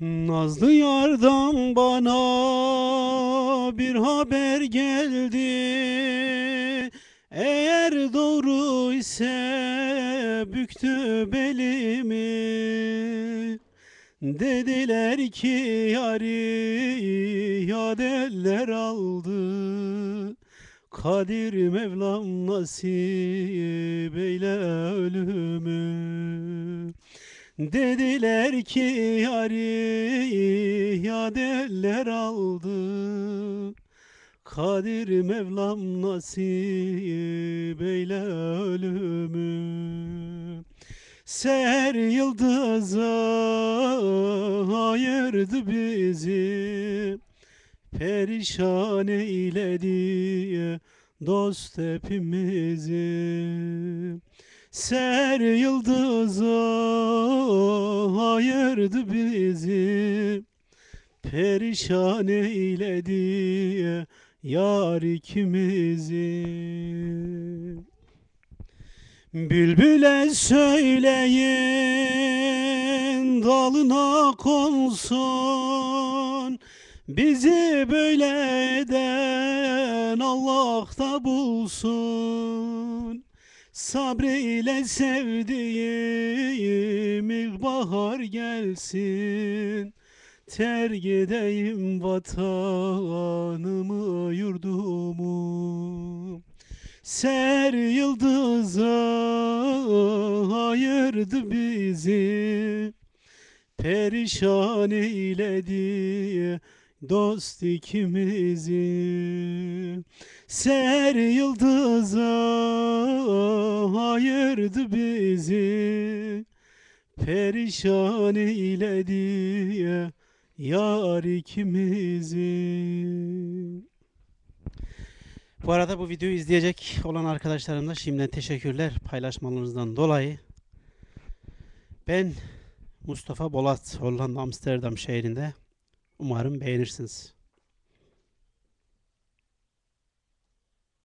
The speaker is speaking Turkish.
Nazlı yardan bana bir haber geldi Eğer doğru ise büktü belimi Dediler ki yari yad aldı Kadir Mevlam nasip Dediler ki yari ya aldı Kadir Mevlam nasip eyle ölümü Seher yıldıza ayırdı bizi Perişan eyledi dost hepimizi Ser yıldıza ayırdı bizi Perişan eyledi yar ikimizi Bülbüle söyleyin dalına konsun Bizi böyle eden Allah da bulsun Sabriyle sevdiği bahar gelsin Terk edeyim vatanımı yurdumu Ser yıldıza ayırdı bizi Perişan eyledi dost ikimizi Ser yıldıza ayırdı bizi perişan eyledi yar ikimizi. Bu arada bu videoyu izleyecek olan arkadaşlarımda şimdiden teşekkürler paylaşmalarınızdan dolayı. Ben Mustafa Bolat, Hollanda Amsterdam şehrinde. Umarım beğenirsiniz.